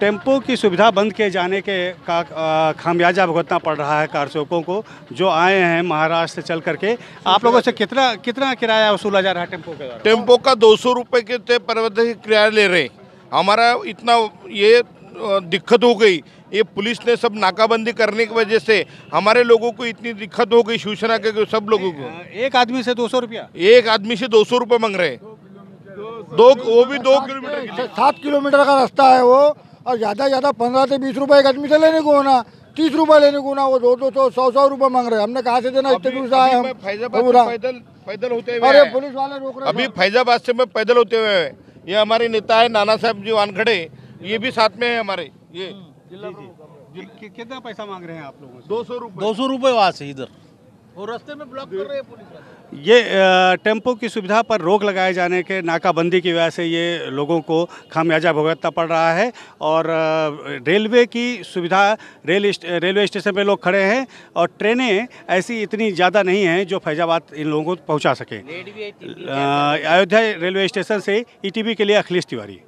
tempo की सुविधा बंद किए जाने के का खामियाजा भुगतना पड़ रहा है कार सेवकों को जो आए हैं महाराष्ट्र से चल करके आप लोगों से कितना कितना किराया वसूला जा रहा है टेम्पो का टेम्पो का दो सौ रुपये के पर्वत किराया ले रहे हमारा इतना ये दिक्कत हो गई ये पुलिस ने सब नाकाबंदी करने की वजह से हमारे लोगों को इतनी दिक्कत हो गई शिवसेना के सब लोगों को एक आदमी से दो सौ रुपया एक आदमी से दो सौ रुपये मांग रहे हैं दो वो भी दो किलोमीटर सात किलोमीटर का रास्ता है वो और ज़्यादा ज़्यादा पंद्रह से बीस रुपये एक आदमी से लेने को होना तीस रुपये लेने को ना वो दो दो सौ सौ सौ रुपये मांग रहे हमने कहा से देना इतने दूर से आए हम पैदल पैदल होते हुए अरे पुलिस वाले रोक रहे अभी फैजाबाद से मैं पैदल होते हुए ये हमारे नेता है नाना साहब जी वानखड़े ये भी साथ में है हमारे ये हम्म, कितना पैसा मांग रहे हैं आप लोग दो सौ रुपये दो सौ रुपये वहाँ से इधर और रास्ते में ब्लॉक कर रहे हैं पुलिस ये टेम्पो की सुविधा पर रोक लगाए जाने के नाकाबंदी की वजह से ये लोगों को खामियाजा भुगतना पड़ रहा है और रेलवे की सुविधा रेल रेलवे स्टेशन पे लोग खड़े हैं और ट्रेनें ऐसी इतनी ज़्यादा नहीं हैं जो फैजाबाद इन लोगों को पहुँचा सकें अयोध्या रेलवे स्टेशन से ई के लिए अखिलेश तिवारी